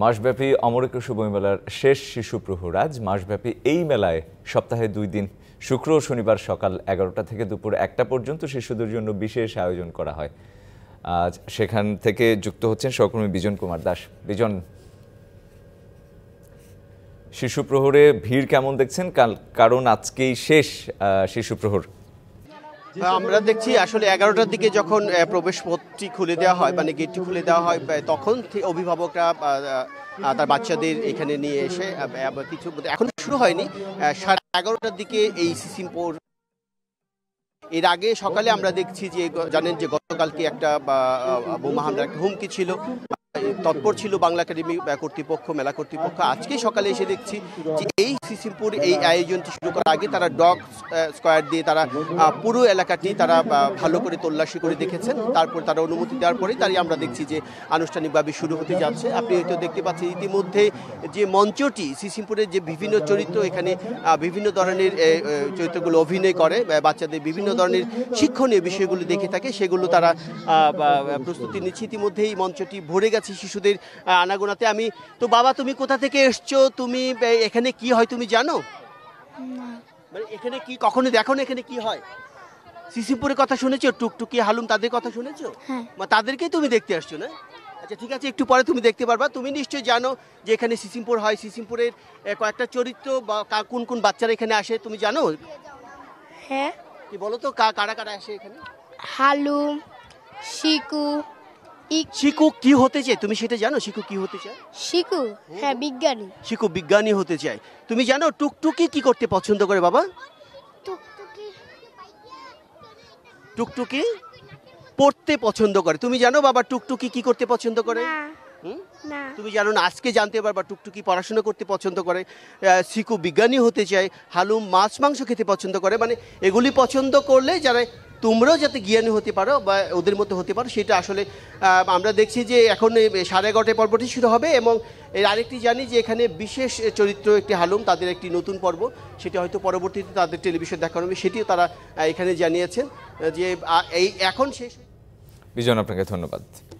মাসব্যাপী অমরকেশু বইমেলার শেষ শিশু প্রহর আজ মাসব্যাপী এই মেলায় সপ্তাহে দুই দিন শুক্র ও শনিবার সকাল এগারোটা থেকে দুপুর একটা পর্যন্ত শিশুদের জন্য বিশেষ আয়োজন করা হয় আজ সেখান থেকে যুক্ত হচ্ছেন সহকর্মী বিজন কুমার দাস বিজন শিশু প্রহরে ভিড় কেমন দেখছেন কারণ আজকেই শেষ শিশু প্রহর আমরা দেখছি আসলে এগারোটার দিকে যখন প্রবেশ পথটি খুলে দেওয়া হয় মানে গেটটি খুলে দেওয়া হয় তখন অভিভাবকরা তার বাচ্চাদের এখানে নিয়ে এসে কিছু এখন শুরু হয়নি সাড়ে এগারোটার দিকে এই সিসিম এর আগে সকালে আমরা দেখছি যে জানেন যে গতকালকে একটা বোমা হামলার একটা হুমকি ছিল তৎপর ছিল বাংলা একাডেমি কর্তৃপক্ষ মেলা কর্তৃপক্ষ আজকে সকালে এসে দেখছি যে এই সিসিমপুর এই আয়োজনটি শুরু করার আগে তারা ডগ স্কোয়ার দিয়ে তারা পুরো এলাকাটি তারা ভালো করে তল্লাশি করে দেখেছেন তারপর তারা অনুমতি দেওয়ার পরে তারই আমরা দেখছি যে আনুষ্ঠানিকভাবে শুরু হতে যাচ্ছে আপনি হয়তো দেখতে পাচ্ছেন ইতিমধ্যে যে মঞ্চটি সিসিমপুরের যে বিভিন্ন চরিত্র এখানে বিভিন্ন ধরনের চরিত্রগুলো অভিনয় করে বাচ্চাদের বিভিন্ন ধরনের শিক্ষণীয় বিষয়গুলো দেখে থাকে সেগুলো তারা প্রস্তুতি নিচ্ছে ইতিমধ্যে এই মঞ্চটি ভরে গেছে আছে শিশুদের আনাগোনাতে আমি তো বাবা তুমি কোথা থেকে এসছো তুমি এখানে কি হয় তুমি জানো মানে এখানে কি কখনো দেখো না এখানে কি হয় সিসিমপুরের কথা শুনেছো টুকটুকি হালুম তাদের কথা শুনেছো বা হ্যাঁ। তাদেরকেই তুমি দেখতে আসছো না আচ্ছা ঠিক আছে একটু পরে তুমি দেখতে পারবা তুমি নিশ্চয়ই জানো যে এখানে সিসিমপুর হয় সিসিমপুরের কয়েকটা চরিত্র বা কোন কোন বাচ্চারা এখানে আসে তুমি জানো হ্যাঁ কি বলো তো কারা কারা আসে এখানে হালুম শিকু শিকু কি হতে চায় তুমি সেটা জানো শিকু কি হতে চায় শিকু হ্যাঁ বিজ্ঞানী শিকু বিজ্ঞানী হতে চায় তুমি জানো টুকটুকি কি করতে পছন্দ করে বাবা টুকটুকি টুকটুকি পড়তে পছন্দ করে তুমি জানো বাবা টুকটুকি কি করতে পছন্দ করে তুমি জানো না আজকে জানতে পারবা টুকটুকি পড়াশোনা করতে পছন্দ করে শিকু বিজ্ঞানী হতে চায় হালুম মাছ মাংস খেতে পছন্দ করে মানে এগুলি পছন্দ করলে যারা তোমরাও যাতে জ্ঞানী হতে পারো বা ওদের মতো হতে পারো সেটা আসলে আমরা দেখছি যে এখন সাড়ে এগারোটায় পর্বটি শুরু হবে এবং এর আরেকটি জানি যে এখানে বিশেষ চরিত্র একটি হালুম তাদের একটি নতুন পর্ব সেটি হয়তো পরবর্তীতে তাদের টেলিভিশন দেখানো হবে সেটিও তারা এখানে জানিয়েছেন যে এই এখন শেষ বিজন আপনাকে ধন্যবাদ